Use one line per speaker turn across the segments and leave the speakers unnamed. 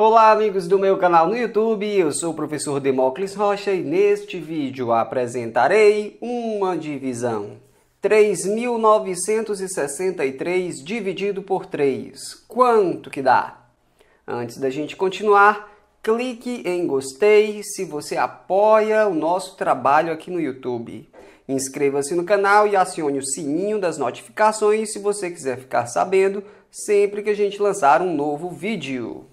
Olá, amigos do meu canal no YouTube, eu sou o professor Demócles Rocha e neste vídeo apresentarei uma divisão. 3.963 dividido por 3, quanto que dá? Antes da gente continuar, clique em gostei se você apoia o nosso trabalho aqui no YouTube. Inscreva-se no canal e acione o sininho das notificações se você quiser ficar sabendo sempre que a gente lançar um novo vídeo.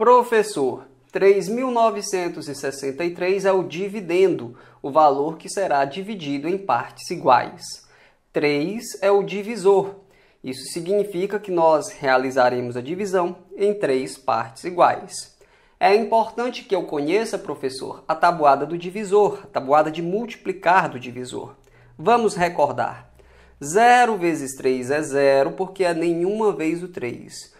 Professor, 3.963 é o dividendo, o valor que será dividido em partes iguais. 3 é o divisor. Isso significa que nós realizaremos a divisão em três partes iguais. É importante que eu conheça, professor, a tabuada do divisor, a tabuada de multiplicar do divisor. Vamos recordar. 0 vezes 3 é 0, porque é nenhuma vez o 3.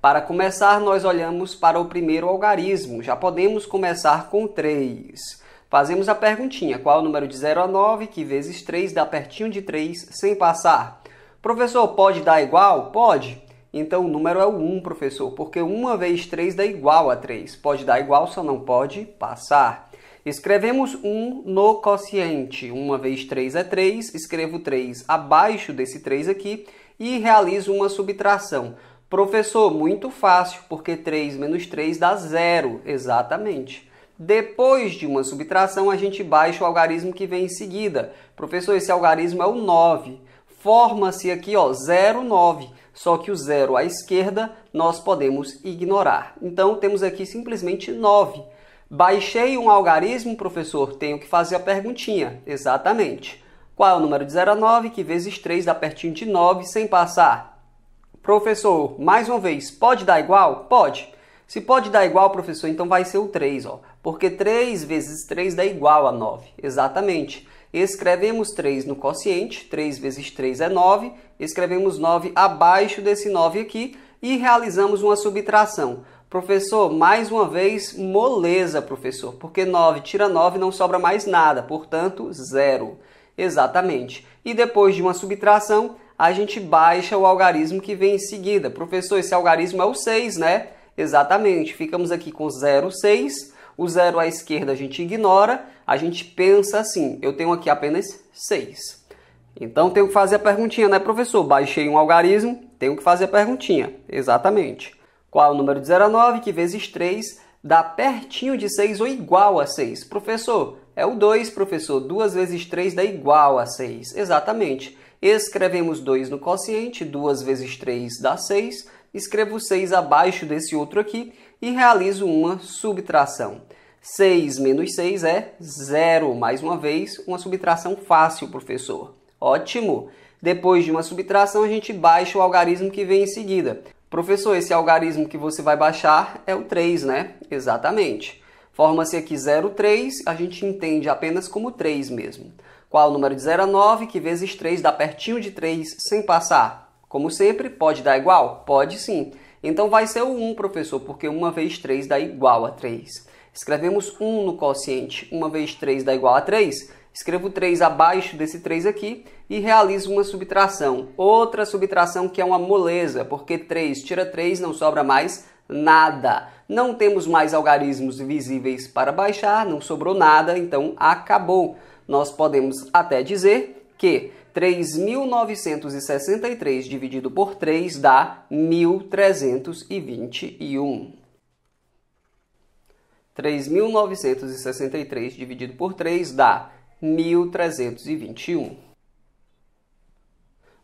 Para começar, nós olhamos para o primeiro algarismo. Já podemos começar com 3. Fazemos a perguntinha: qual o número de 0 a 9 que vezes 3 dá pertinho de 3 sem passar? Professor, pode dar igual? Pode. Então o número é o 1, professor, porque 1 vezes 3 dá igual a 3. Pode dar igual, só não pode passar. Escrevemos 1 no quociente. 1 vezes 3 é 3, escrevo 3 abaixo desse 3 aqui e realizo uma subtração. Professor, muito fácil, porque 3 menos 3 dá zero, exatamente. Depois de uma subtração, a gente baixa o algarismo que vem em seguida. Professor, esse algarismo é o 9. Forma-se aqui, ó, 0, 9. Só que o zero à esquerda nós podemos ignorar. Então, temos aqui simplesmente 9. Baixei um algarismo, professor, tenho que fazer a perguntinha. Exatamente. Qual é o número de 0 a 9, que vezes 3 dá pertinho de 9, sem passar? Professor, mais uma vez, pode dar igual? Pode. Se pode dar igual, professor, então vai ser o 3, ó. Porque 3 vezes 3 dá igual a 9. Exatamente. Escrevemos 3 no quociente, 3 vezes 3 é 9. Escrevemos 9 abaixo desse 9 aqui e realizamos uma subtração. Professor, mais uma vez, moleza, professor, porque 9 tira 9 não sobra mais nada, portanto, zero. Exatamente. E depois de uma subtração, a gente baixa o algarismo que vem em seguida. Professor, esse algarismo é o 6, né? Exatamente, ficamos aqui com 0, 6. O 0 à esquerda a gente ignora, a gente pensa assim, eu tenho aqui apenas 6. Então tenho que fazer a perguntinha, né, professor? Baixei um algarismo, tenho que fazer a perguntinha. Exatamente. Qual é o número de 0 a 9 que vezes 3 dá pertinho de 6 ou igual a 6? Professor, é o 2, professor. 2 vezes 3 dá igual a 6. Exatamente. Escrevemos 2 no quociente, 2 vezes 3 dá 6. Escrevo 6 abaixo desse outro aqui e realizo uma subtração. 6 menos 6 é zero. Mais uma vez, uma subtração fácil, professor. Ótimo! Depois de uma subtração, a gente baixa o algarismo que vem em seguida. Professor, esse algarismo que você vai baixar é o 3, né? Exatamente. Forma-se aqui 0,3, a gente entende apenas como 3 mesmo. Qual o número de 0 a 9, que vezes 3 dá pertinho de 3 sem passar? Como sempre, pode dar igual? Pode sim. Então vai ser o 1, professor, porque 1 vezes 3 dá igual a 3. Escrevemos 1 no quociente, 1 vezes 3 dá igual a 3. Escrevo 3 abaixo desse 3 aqui e realizo uma subtração. Outra subtração que é uma moleza, porque 3 tira 3 não sobra mais nada. Não temos mais algarismos visíveis para baixar, não sobrou nada, então acabou nós podemos até dizer que 3.963 dividido por 3 dá 1.321. 3.963 dividido por 3 dá 1.321.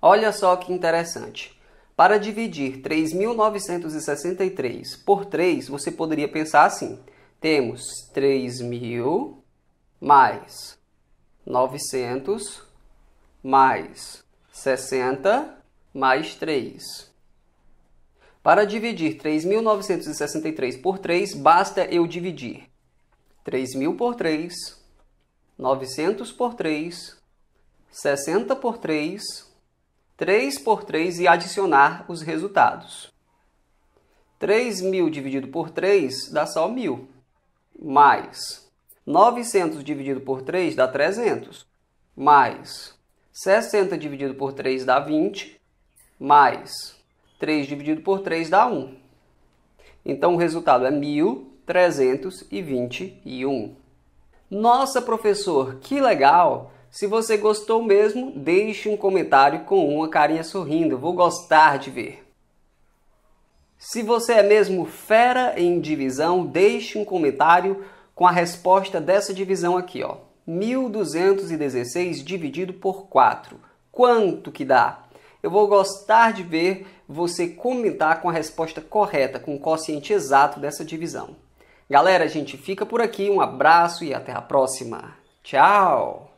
Olha só que interessante. Para dividir 3.963 por 3, você poderia pensar assim: temos 3.000 mais 900 mais 60 mais 3. Para dividir 3.963 por 3, basta eu dividir 3.000 por 3, 900 por 3, 60 por 3, 3 por 3 e adicionar os resultados. 3.000 dividido por 3 dá só 1.000, mais 900 dividido por 3 dá 300, mais 60 dividido por 3 dá 20, mais 3 dividido por 3 dá 1. Então o resultado é 1321. Nossa, professor, que legal! Se você gostou mesmo, deixe um comentário com uma carinha sorrindo, vou gostar de ver. Se você é mesmo fera em divisão, deixe um comentário com a resposta dessa divisão aqui, ó. 1216 dividido por 4. Quanto que dá? Eu vou gostar de ver você comentar com a resposta correta, com o quociente exato dessa divisão. Galera, a gente fica por aqui. Um abraço e até a próxima. Tchau!